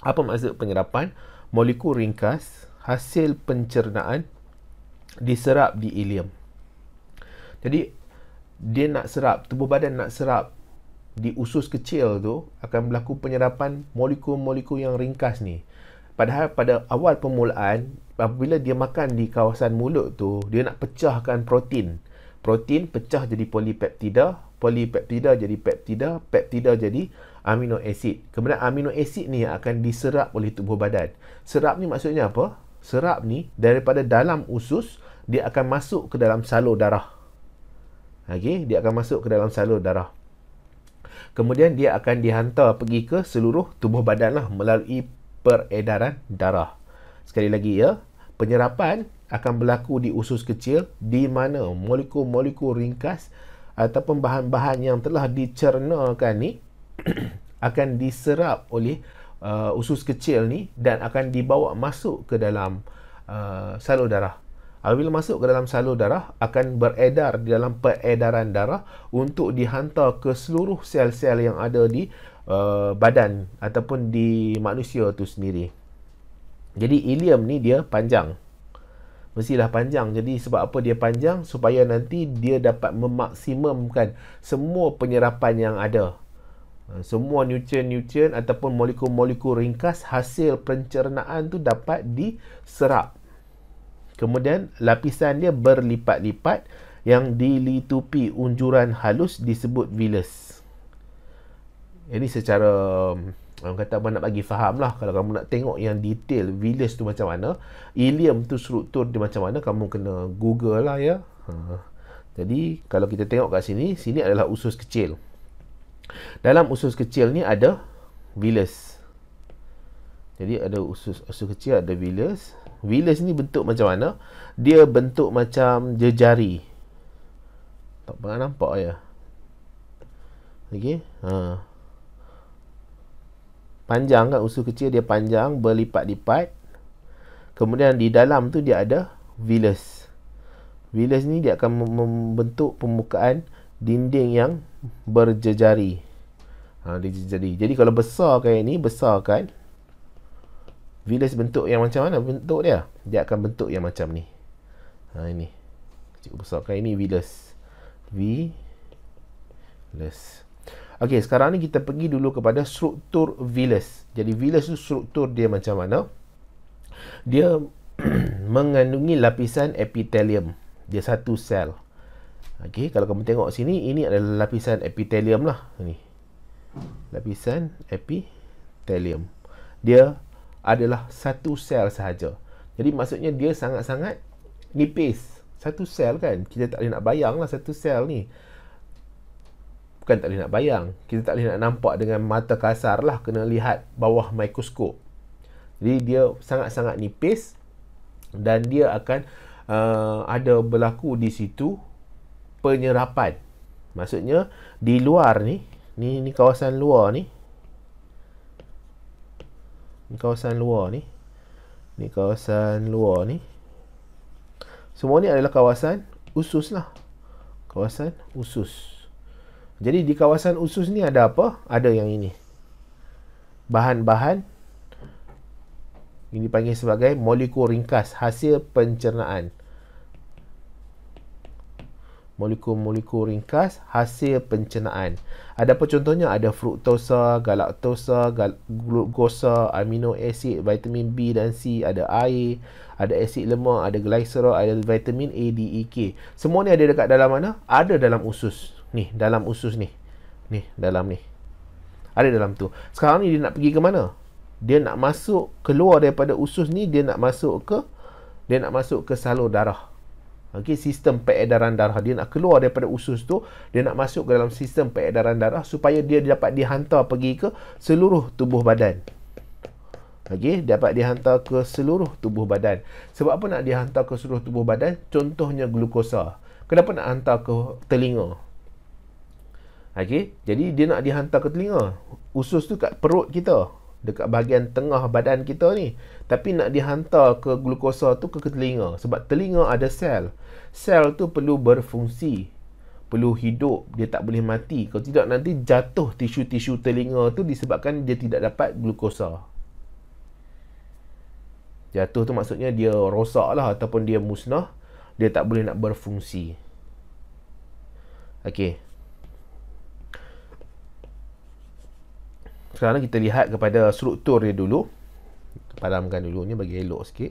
apa maksud penyerapan molekul ringkas hasil pencernaan diserap di ileum jadi dia nak serap tubuh badan nak serap di usus kecil tu akan berlaku penyerapan molekul-molekul yang ringkas ni padahal pada awal permulaan apabila dia makan di kawasan mulut tu dia nak pecahkan protein protein pecah jadi polipeptida polipeptida jadi peptida peptida jadi amino asid. Kemudian amino asid ni yang akan diserap oleh tubuh badan. Serap ni maksudnya apa? Serap ni daripada dalam usus dia akan masuk ke dalam salur darah. Okey, dia akan masuk ke dalam salur darah. Kemudian dia akan dihantar pergi ke seluruh tubuh badan lah melalui peredaran darah. Sekali lagi ya, penyerapan akan berlaku di usus kecil di mana molekul-molekul ringkas ataupun bahan-bahan yang telah dicernakan ni akan diserap oleh uh, usus kecil ni dan akan dibawa masuk ke dalam uh, salur darah. Apabila masuk ke dalam salur darah akan beredar di dalam peredaran darah untuk dihantar ke seluruh sel-sel yang ada di uh, badan ataupun di manusia tu sendiri. Jadi ilium ni dia panjang. Mestilah panjang. Jadi sebab apa dia panjang? Supaya nanti dia dapat memaksimumkan semua penyerapan yang ada Eh, semua nutrien-nutrien ataupun molekul-molekul ringkas hasil pencernaan tu dapat diserap. Kemudian lapisan dia berlipat-lipat yang dilitupi unjuran halus disebut villus. Ini secara hmm, orang kata abang nak bagi faham lah kalau kamu nak tengok yang detail villus tu macam mana ilium tu struktur dia macam mana kamu kena google lah ya ha. jadi kalau kita tengok kat sini sini adalah usus kecil dalam usus kecil ni ada villus. Jadi ada usus usus kecil ada villus. Villus ni bentuk macam mana? Dia bentuk macam jejari. Tak pernah nampak ya. Okey. Ha. Panjang kan usus kecil dia panjang berlipat-lipat. Kemudian di dalam tu dia ada villus. Villus ni dia akan membentuk permukaan dinding yang berjejari. Ha, dia jejari. Jadi kalau besar kain ini besar kan. Village bentuk yang macam mana bentuk dia? Dia akan bentuk yang macam ni. Ha, ini. besar besarkan ini Villus. V. Villus. Okey, sekarang ni kita pergi dulu kepada struktur Villus. Jadi Villus tu struktur dia macam mana? Dia mengandungi lapisan epitelium. Dia satu sel. Okey, kalau kamu tengok sini, ini adalah lapisan epithelium lah. Ini. Lapisan epithelium. Dia adalah satu sel sahaja. Jadi maksudnya dia sangat-sangat nipis. Satu sel kan, kita tak boleh nak bayang lah satu sel ni. Bukan tak boleh nak bayang. Kita tak boleh nak nampak dengan mata kasar lah. Kena lihat bawah mikroskop. Jadi dia sangat-sangat nipis dan dia akan uh, ada berlaku di situ penyerapan. Maksudnya di luar ni, ni ni kawasan luar ni. Ni kawasan luar ni. Ni kawasan luar ni. Semua ni adalah kawasan usus lah. Kawasan usus. Jadi di kawasan usus ni ada apa? Ada yang ini. Bahan-bahan ini dipanggil sebagai molekul ringkas hasil pencernaan molekul-molekul ringkas hasil pencernaan. Ada apa contohnya? Ada fruktosa, galaktosa, gal- glukosa, amino asid, vitamin B dan C, ada air, ada asid lemak, ada glycerol, ada vitamin A, D, E, K. Semua ni ada dekat dalam mana? Ada dalam usus. Ni, dalam usus ni. Ni, dalam ni. Ada dalam tu. Sekarang ni dia nak pergi ke mana? Dia nak masuk keluar daripada usus ni, dia nak masuk ke dia nak masuk ke salur darah. Okey, sistem peredaran darah dia nak keluar daripada usus tu, dia nak masuk ke dalam sistem peredaran darah supaya dia dapat dihantar pergi ke seluruh tubuh badan. Okey, dapat dihantar ke seluruh tubuh badan. Sebab apa nak dihantar ke seluruh tubuh badan? Contohnya glukosa. Kenapa nak hantar ke telinga? Okey, jadi dia nak dihantar ke telinga. Usus tu kat perut kita dekat bahagian tengah badan kita ni tapi nak dihantar ke glukosa tu ke, ke telinga sebab telinga ada sel sel tu perlu berfungsi perlu hidup dia tak boleh mati kalau tidak nanti jatuh tisu-tisu telinga tu disebabkan dia tidak dapat glukosa jatuh tu maksudnya dia rosak lah ataupun dia musnah dia tak boleh nak berfungsi Okey, Kerana kita lihat kepada struktur dia dulu. Padamkan dulu ni bagi elok sikit.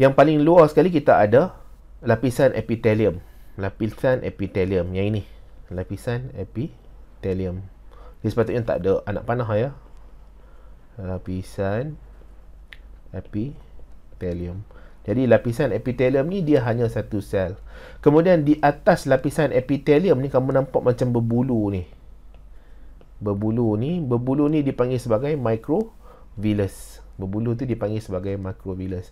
Yang paling luar sekali kita ada lapisan epitelium. Lapisan epitelium. Yang ini. Lapisan epitelium. Dia sepatutnya tak ada anak panah ya. Lapisan epitelium. Jadi lapisan epitelium ni dia hanya satu sel. Kemudian di atas lapisan epitelium ni kamu nampak macam berbulu ni berbulu ni berbulu ni dipanggil sebagai microvillus berbulu tu dipanggil sebagai microvillus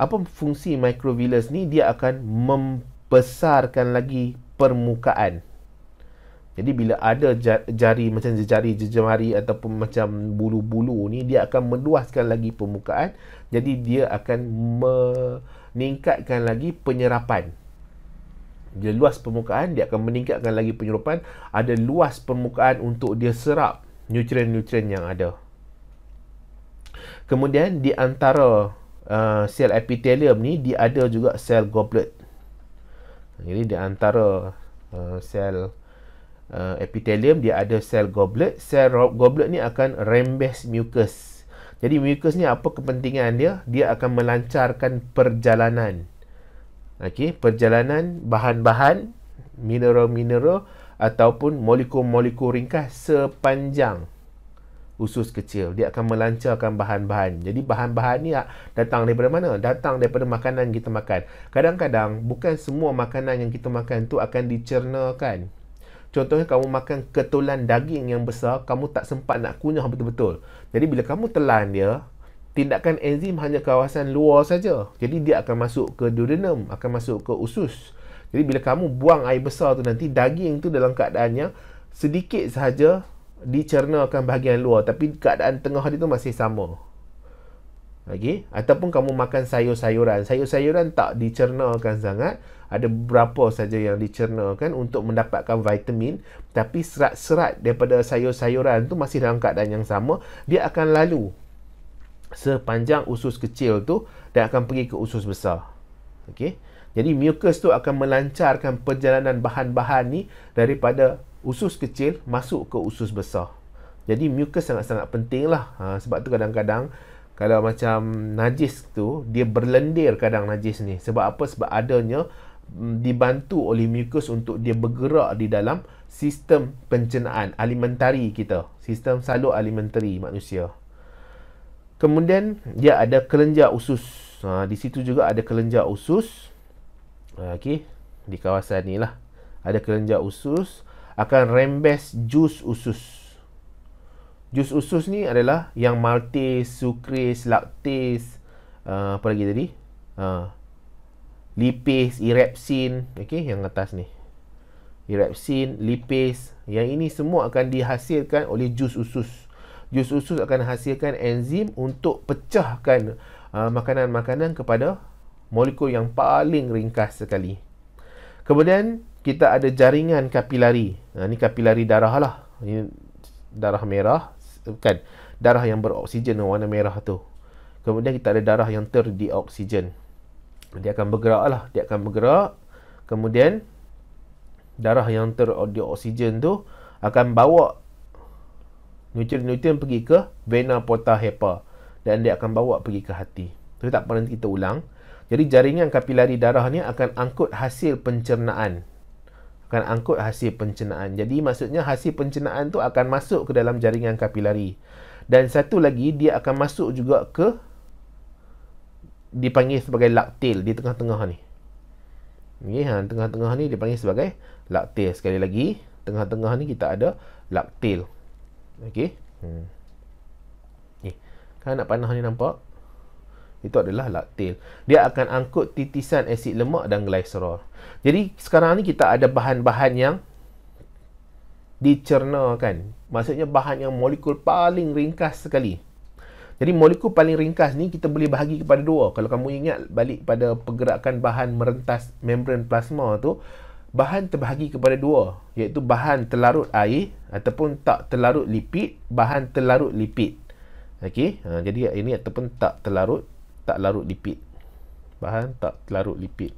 apa fungsi microvillus ni dia akan membesarkan lagi permukaan jadi bila ada jari macam jari jejemari ataupun macam bulu-bulu ni dia akan meluaskan lagi permukaan jadi dia akan meningkatkan lagi penyerapan dia luas permukaan dia akan meningkatkan lagi penyerapan ada luas permukaan untuk dia serap nutrien-nutrien yang ada kemudian di antara uh, sel epithelium ni dia ada juga sel goblet jadi di antara uh, sel uh, epithelium dia ada sel goblet sel goblet ni akan rembes mucus jadi mucus ni apa kepentingan dia dia akan melancarkan perjalanan okey perjalanan bahan-bahan mineral-mineral ataupun molekul-molekul ringkas sepanjang usus kecil dia akan melancarkan bahan-bahan jadi bahan-bahan ni ah, datang daripada mana datang daripada makanan yang kita makan kadang-kadang bukan semua makanan yang kita makan tu akan dicernakan contohnya kamu makan ketulan daging yang besar kamu tak sempat nak kunyah betul-betul jadi bila kamu telan dia tindakan enzim hanya kawasan luar saja. Jadi dia akan masuk ke duodenum, akan masuk ke usus. Jadi bila kamu buang air besar tu nanti daging tu dalam keadaannya sedikit sahaja dicernakan bahagian luar tapi keadaan tengah dia tu masih sama. Lagi okay? ataupun kamu makan sayur-sayuran. Sayur-sayuran tak dicernakan sangat, ada berapa saja yang dicernakan untuk mendapatkan vitamin tapi serat-serat daripada sayur-sayuran tu masih dalam keadaan yang sama, dia akan lalu sepanjang usus kecil tu dan akan pergi ke usus besar. Okey. Jadi mucus tu akan melancarkan perjalanan bahan-bahan ni daripada usus kecil masuk ke usus besar. Jadi mucus sangat-sangat penting lah. Ha, sebab tu kadang-kadang kalau macam najis tu dia berlendir kadang najis ni. Sebab apa? Sebab adanya mm, dibantu oleh mucus untuk dia bergerak di dalam sistem pencernaan alimentari kita. Sistem salur alimentari manusia. Kemudian dia ada kelenjar usus. Ha, di situ juga ada kelenjar usus. Ha, okey, di kawasan ni lah. Ada kelenjar usus akan rembes jus usus. Jus usus ni adalah yang maltase, sukrase, laktase, uh, ha, apa lagi tadi? Uh, ha, lipis, irepsin, okey yang atas ni. Irepsin, lipase. yang ini semua akan dihasilkan oleh jus usus jus usus akan hasilkan enzim untuk pecahkan uh, makanan-makanan uh, kepada molekul yang paling ringkas sekali. Kemudian kita ada jaringan kapilari. Uh, ini kapilari darah lah. Ini darah merah. Bukan. Darah yang beroksigen warna merah tu. Kemudian kita ada darah yang terdeoksigen, Dia akan bergerak lah. Dia akan bergerak. Kemudian darah yang terdeoksigen tu akan bawa Nutrien-nutrien pergi ke vena porta hepa dan dia akan bawa pergi ke hati. Tapi tak apa kita ulang. Jadi jaringan kapilari darah ni akan angkut hasil pencernaan. Akan angkut hasil pencernaan. Jadi maksudnya hasil pencernaan tu akan masuk ke dalam jaringan kapilari. Dan satu lagi dia akan masuk juga ke dipanggil sebagai laktil di tengah-tengah ni. Ni ha, tengah-tengah ni dipanggil sebagai laktil. Sekali lagi, tengah-tengah ni kita ada laktil. Okey. Hmm. Ni. Kan anak panah ni nampak? Itu adalah laktil. Dia akan angkut titisan asid lemak dan gliserol. Jadi sekarang ni kita ada bahan-bahan yang kan. Maksudnya bahan yang molekul paling ringkas sekali. Jadi molekul paling ringkas ni kita boleh bahagi kepada dua. Kalau kamu ingat balik pada pergerakan bahan merentas membran plasma tu, bahan terbahagi kepada dua iaitu bahan terlarut air ataupun tak terlarut lipid bahan terlarut lipid okay? ha, jadi ini ataupun tak terlarut tak larut lipid bahan tak terlarut lipid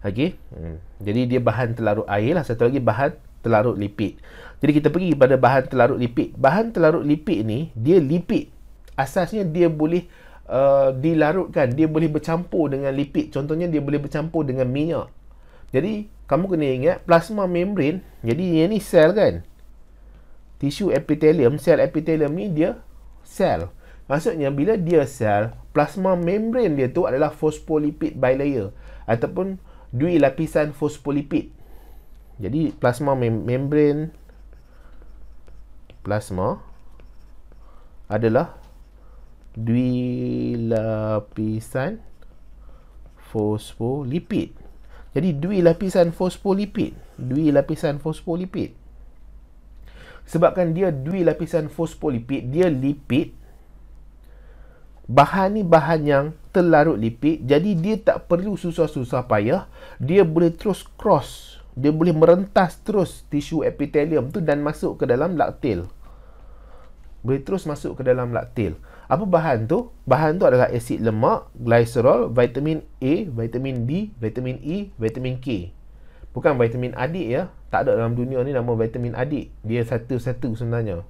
okay? hmm. jadi dia bahan terlarut air lah satu lagi bahan terlarut lipid jadi kita pergi pada bahan terlarut lipid bahan terlarut lipid ni dia lipid asasnya dia boleh uh, dilarutkan dia boleh bercampur dengan lipid contohnya dia boleh bercampur dengan minyak jadi, kamu kena ingat plasma membrane, jadi ini ni sel kan? Tisu epithelium, sel epithelium ni dia sel. Maksudnya, bila dia sel, plasma membrane dia tu adalah fosfolipid bilayer ataupun dua lapisan fosfolipid. Jadi, plasma mem- membrane plasma adalah dua lapisan fosfolipid. Jadi dui lapisan fosfolipid, dui lapisan fosfolipid. Sebabkan dia dui lapisan fosfolipid, dia lipid. Bahan ni bahan yang terlarut lipid, jadi dia tak perlu susah-susah payah, dia boleh terus cross, dia boleh merentas terus tisu epitelium tu dan masuk ke dalam laktil. Boleh terus masuk ke dalam laktil. Apa bahan tu? Bahan tu adalah asid lemak, glycerol, vitamin A, vitamin D, vitamin E, vitamin K. Bukan vitamin adik ya. Tak ada dalam dunia ni nama vitamin adik. Dia satu-satu sebenarnya.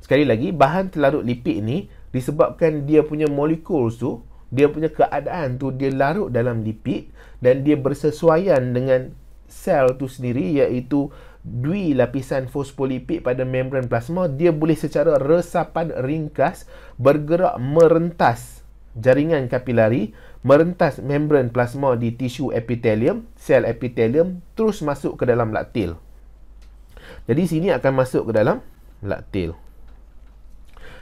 Sekali lagi, bahan terlarut lipid ni disebabkan dia punya molekul tu, dia punya keadaan tu dia larut dalam lipid dan dia bersesuaian dengan sel tu sendiri iaitu dui lapisan fosfolipid pada membran plasma, dia boleh secara resapan ringkas bergerak merentas jaringan kapilari, merentas membran plasma di tisu epitelium, sel epitelium, terus masuk ke dalam laktil. Jadi sini akan masuk ke dalam laktil.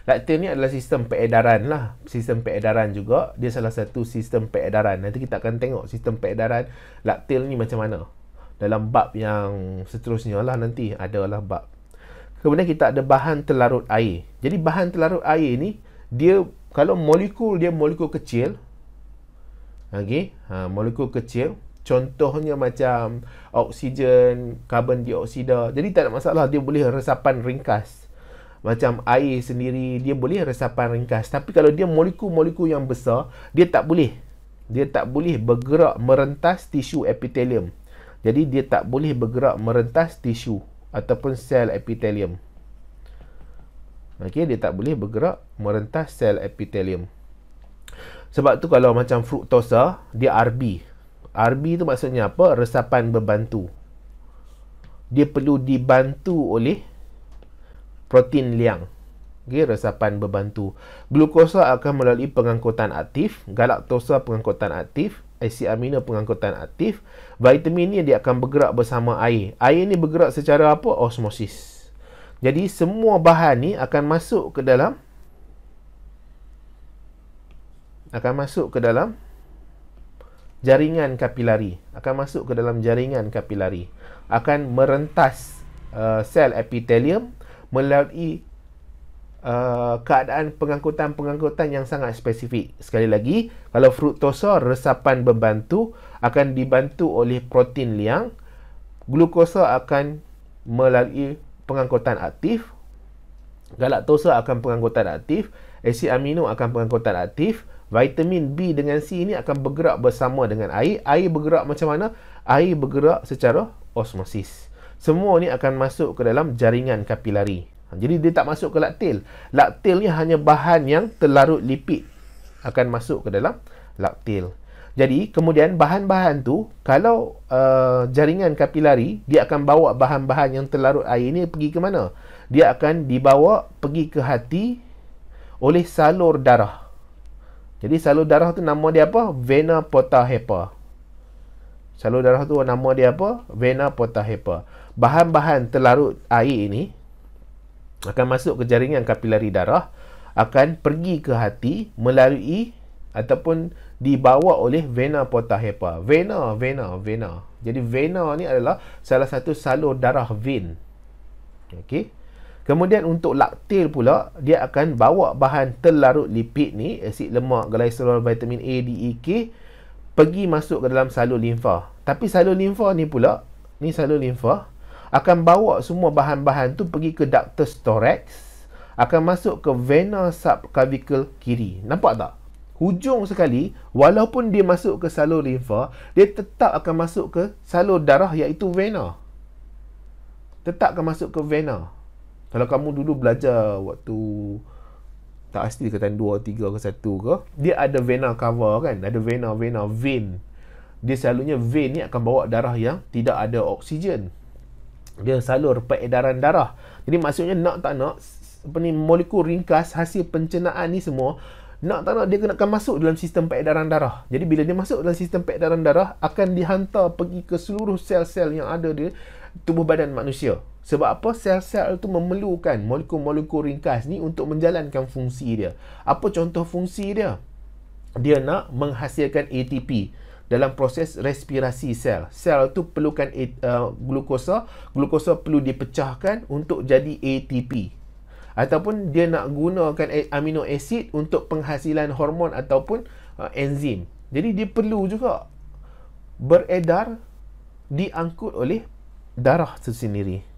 Laktil ni adalah sistem peredaran lah. Sistem peredaran juga. Dia salah satu sistem peredaran. Nanti kita akan tengok sistem peredaran laktil ni macam mana dalam bab yang seterusnya lah nanti ada lah bab. Kemudian kita ada bahan terlarut air. Jadi bahan terlarut air ni dia kalau molekul dia molekul kecil. Okey, ha, molekul kecil. Contohnya macam oksigen, karbon dioksida. Jadi tak ada masalah dia boleh resapan ringkas. Macam air sendiri dia boleh resapan ringkas. Tapi kalau dia molekul-molekul yang besar, dia tak boleh. Dia tak boleh bergerak merentas tisu epitelium. Jadi dia tak boleh bergerak merentas tisu ataupun sel epitelium. Okey, dia tak boleh bergerak merentas sel epitelium. Sebab tu kalau macam fruktosa, dia RB. RB tu maksudnya apa? Resapan berbantu. Dia perlu dibantu oleh protein liang. Okey, resapan berbantu. Glukosa akan melalui pengangkutan aktif, galaktosa pengangkutan aktif, asid amino pengangkutan aktif, vitamin ni dia akan bergerak bersama air. Air ni bergerak secara apa? Osmosis. Jadi semua bahan ni akan masuk ke dalam akan masuk ke dalam jaringan kapilari, akan masuk ke dalam jaringan kapilari. Akan merentas uh, sel epitelium melalui Uh, keadaan pengangkutan-pengangkutan yang sangat spesifik. Sekali lagi, kalau fruktosa resapan membantu akan dibantu oleh protein liang, glukosa akan melalui pengangkutan aktif, galaktosa akan pengangkutan aktif, asid amino akan pengangkutan aktif, vitamin B dengan C ini akan bergerak bersama dengan air. Air bergerak macam mana? Air bergerak secara osmosis. Semua ini akan masuk ke dalam jaringan kapilari. Ha, jadi dia tak masuk ke laktil. Laktil ni hanya bahan yang terlarut lipid akan masuk ke dalam laktil. Jadi kemudian bahan-bahan tu kalau uh, jaringan kapilari dia akan bawa bahan-bahan yang terlarut air ni pergi ke mana? Dia akan dibawa pergi ke hati oleh salur darah. Jadi salur darah tu nama dia apa? Vena porta hepa. Salur darah tu nama dia apa? Vena porta hepa. Bahan-bahan terlarut air ini akan masuk ke jaringan kapilari darah akan pergi ke hati melalui ataupun dibawa oleh vena porta hepa. Vena, vena, vena. Jadi vena ni adalah salah satu salur darah vein. Okey. Kemudian untuk laktil pula, dia akan bawa bahan terlarut lipid ni, asid lemak, glycerol, vitamin A, D, E, K, pergi masuk ke dalam salur limfa. Tapi salur limfa ni pula, ni salur limfa, akan bawa semua bahan-bahan tu pergi ke ductus thorax akan masuk ke vena subclavicle kiri nampak tak hujung sekali walaupun dia masuk ke salur limfa dia tetap akan masuk ke salur darah iaitu vena tetap akan masuk ke vena kalau kamu dulu belajar waktu tak pasti kataan 2, 3 ke 1 ke dia ada vena cover kan ada vena-vena vein dia selalunya vein ni akan bawa darah yang tidak ada oksigen dia salur peredaran darah. Jadi maksudnya nak tak nak apa ni molekul ringkas hasil pencernaan ni semua nak tak nak dia kena akan masuk dalam sistem peredaran darah. Jadi bila dia masuk dalam sistem peredaran darah akan dihantar pergi ke seluruh sel-sel yang ada di tubuh badan manusia. Sebab apa? Sel-sel tu memerlukan molekul-molekul ringkas ni untuk menjalankan fungsi dia. Apa contoh fungsi dia? Dia nak menghasilkan ATP dalam proses respirasi sel. Sel tu perlukan uh, glukosa, glukosa perlu dipecahkan untuk jadi ATP. Ataupun dia nak gunakan amino acid untuk penghasilan hormon ataupun uh, enzim. Jadi dia perlu juga beredar diangkut oleh darah sendiri.